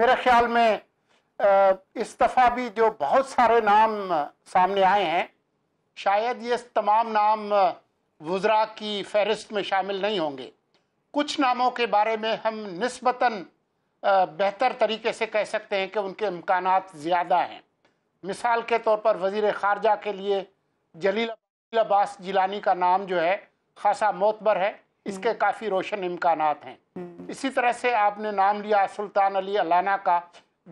मेरे ख्याल में इस दफ़ा भी जो बहुत सारे नाम सामने आए हैं शायद ये तमाम नाम वज्रा की फहरिस्त में शामिल नहीं होंगे कुछ नामों के बारे में हम नस्बता बेहतर तरीके से कह सकते हैं कि उनके इम्कान ज़्यादा हैं मिसाल के तौर पर वज़ी ख़ारजा के लिए जलील अब्बास जिलानी का नाम जो है खासा मोतबर है इसके हम्म। काफ़ी रोशन इम्कान हैं हम्म। इसी तरह से आपने नाम लिया सुल्तान अली अलाना का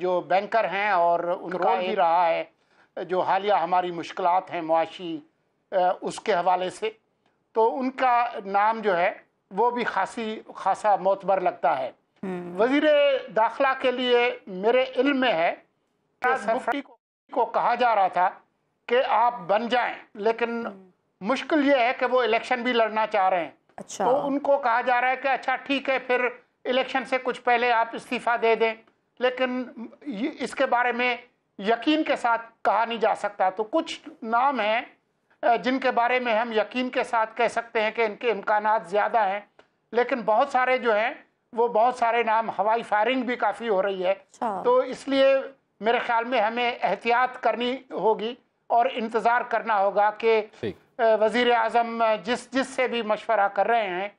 जो बैंकर हैं और उनका भी रहा है जो हालिया हमारी मुश्किल हैं मुआशी उसके हवाले से तो उनका नाम जो है वो भी खासी खासा मोतबर लगता है हम्म। वजीर दाखिला के लिए मेरे इल्म में है मुफ्ती को, को कहा जा रहा था कि आप बन जाएं लेकिन मुश्किल ये है कि वो इलेक्शन भी लड़ना चाह रहे हैं अच्छा तो उनको कहा जा रहा है कि अच्छा ठीक है फिर इलेक्शन से कुछ पहले आप इस्तीफा दे दें लेकिन इसके बारे में यकीन के साथ कहा नहीं जा सकता तो कुछ नाम हैं जिनके बारे में हम यकीन के साथ कह सकते हैं कि इनके इम्कान ज़्यादा हैं लेकिन बहुत सारे जो हैं वो बहुत सारे नाम हवाई फायरिंग भी काफ़ी हो रही है अच्छा। तो इसलिए मेरे ख्याल में हमें एहतियात करनी होगी और इंतज़ार करना होगा कि वज़ी अजम जिस जिस से भी मशवरा कर रहे हैं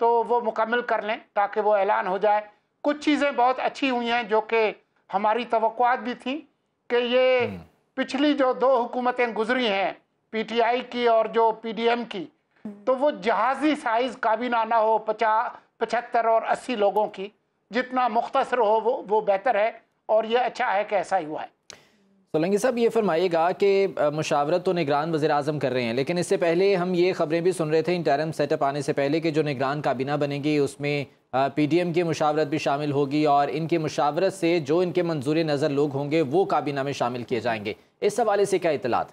तो वो मुकम्मल कर लें ताकि वो ऐलान हो जाए कुछ चीज़ें बहुत अच्छी हुई हैं जो कि हमारी तवक़ात भी थी कि ये हम्म। पिछली जो दो हुकूमतें गुजरी हैं पीटीआई की और जो पीडीएम की तो वो जहाज़ी साइज़ काबीना ना हो पचा पचहत्तर और अस्सी लोगों की जितना मुख्तर हो वो वो बेहतर है और ये अच्छा है कि ऐसा ही हुआ है तो लंगी साहब ये फरमाइएगा कि मुशावरत तो निगरान वजे अजम कर रहे हैं लेकिन इससे पहले हम ये खबरें भी सुन रहे थे इंटरम सेटअप आने से पहले कि जो निगरान काबीना बनेगी उसमें पी डी एम की मुशावरत भी शामिल होगी और इनकी मुशावरत से जो इनके मंजूर नज़र लोग होंगे वो काबीना में शामिल किए जाएंगे इस हवाले से क्या इतलात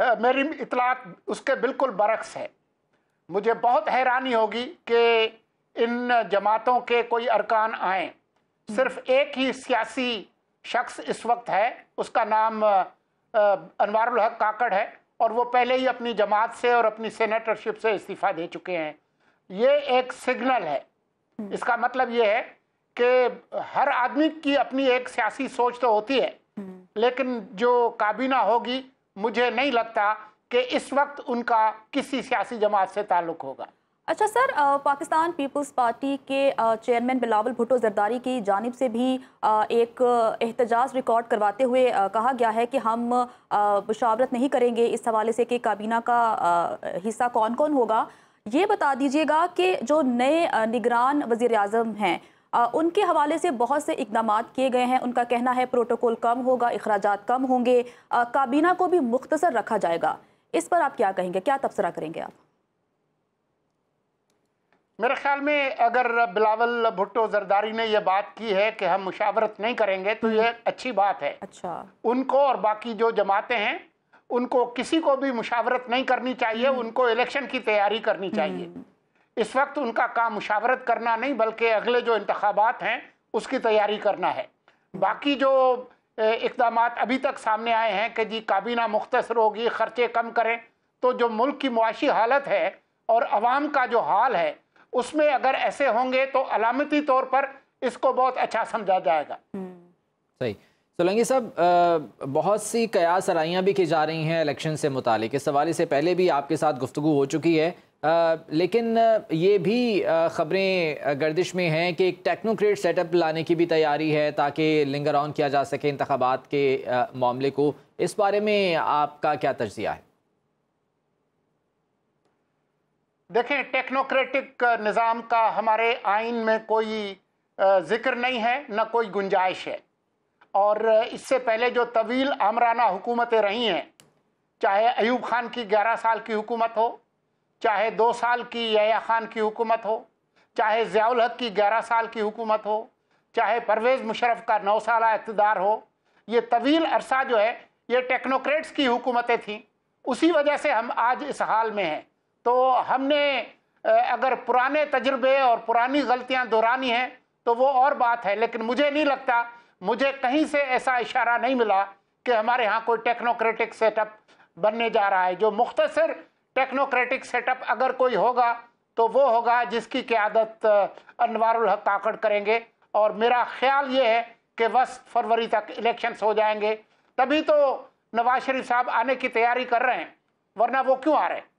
है मेरी इतलात उसके बिल्कुल बरक्स है मुझे बहुत हैरानी होगी कि इन जमातों के कोई अरकान आएँ सिर्फ एक ही सियासी शख्स इस वक्त है उसका नाम अनवारुल हक काकड़ है और वो पहले ही अपनी जमात से और अपनी सेनेटरशिप से इस्तीफ़ा दे चुके हैं ये एक सिग्नल है इसका मतलब ये है कि हर आदमी की अपनी एक सियासी सोच तो होती है लेकिन जो काबीना होगी मुझे नहीं लगता कि इस वक्त उनका किसी सियासी जमात से ताल्लुक होगा अच्छा सर पाकिस्तान पीपल्स पार्टी के चेयरमैन बिलावल भुट्टो जरदारी की जानब से भी एक एहतजाज रिकॉर्ड करवाते हुए कहा गया है कि हम मुशावरत नहीं करेंगे इस हवाले से कि काबीना का हिस्सा कौन कौन होगा ये बता दीजिएगा कि जो नए निगरान वज़ी अजम हैं उनके हवाले से बहुत से इकदाम किए गए हैं उनका कहना है प्रोटोकॉल कम होगा अखराज कम होंगे काबीना को भी मुख्तर रखा जाएगा इस पर आप क्या कहेंगे क्या तबसरा करेंगे आप मेरे ख्याल में अगर बिलावल भुट्टो जरदारी ने यह बात की है कि हम मुशावरत नहीं करेंगे तो यह हम्म। अच्छी बात है अच्छा उनको और बाकी जो जमाते हैं उनको किसी को भी मुशावरत नहीं करनी चाहिए हम्म। उनको इलेक्शन की तैयारी करनी हम्म। चाहिए इस वक्त उनका काम मुशावरत करना नहीं बल्कि अगले जो इंतबात हैं उसकी तैयारी करना है बाकी जो इकदाम अभी तक सामने आए हैं कि जी काबीना मुख्तर होगी खर्चे कम करें तो जो मुल्क की मुआशी हालत है और आवाम का जो हाल है उसमें अगर ऐसे होंगे तो अलामती तौर पर इसको बहुत अच्छा समझा जाएगा हम्म। सही सोलंगी साहब बहुत सी कयास सराइयाँ भी की जा रही हैं इलेक्शन से मुतल इस हवाले से पहले भी आपके साथ गुफ्तु हो चुकी है आ, लेकिन ये भी ख़बरें गर्दिश में हैं कि एक टेक्नोक्रेट सेटअप लाने की भी तैयारी है ताकि लिंगर ऑन किया जा सके इंतबात के मामले को इस बारे में आपका क्या तजिया है देखें टेक्नोक्रेटिक uh, निज़ाम का हमारे आइन में कोई uh, ज़िक्र नहीं है न कोई गुंजाइश है और uh, इससे पहले जो तवील आमराना हुकूमतें रही हैं चाहे अयूब खान की ग्यारह साल की हुकूमत हो चाहे दो साल की या खान की हुकूमत हो चाहे ज़ियाउल हक की ग्यारह साल की हुकूमत हो चाहे परवेज़ मुशरफ का नौ साल इकतदार हो ये तवील अरसा जो है ये टेक्नोक्रेट्स की हुकूमतें थीं उसी वजह से हम आज इस हाल में हैं तो हमने अगर पुराने तजुर्बे और पुरानी गलतियां दोहरानी हैं तो वो और बात है लेकिन मुझे नहीं लगता मुझे कहीं से ऐसा इशारा नहीं मिला कि हमारे यहाँ कोई टेक्नोक्रेटिक सेटअप बनने जा रहा है जो मुख्तसर टेक्नोक्रेटिक सेटअप अगर कोई होगा तो वो होगा जिसकी क्यादत अनवारुल हक काकड़ करेंगे और मेरा ख्याल ये है कि बस फरवरी तक इलेक्शंस हो जाएंगे तभी तो नवाज शरीफ साहब आने की तैयारी कर रहे हैं वरना वो क्यों आ रहे हैं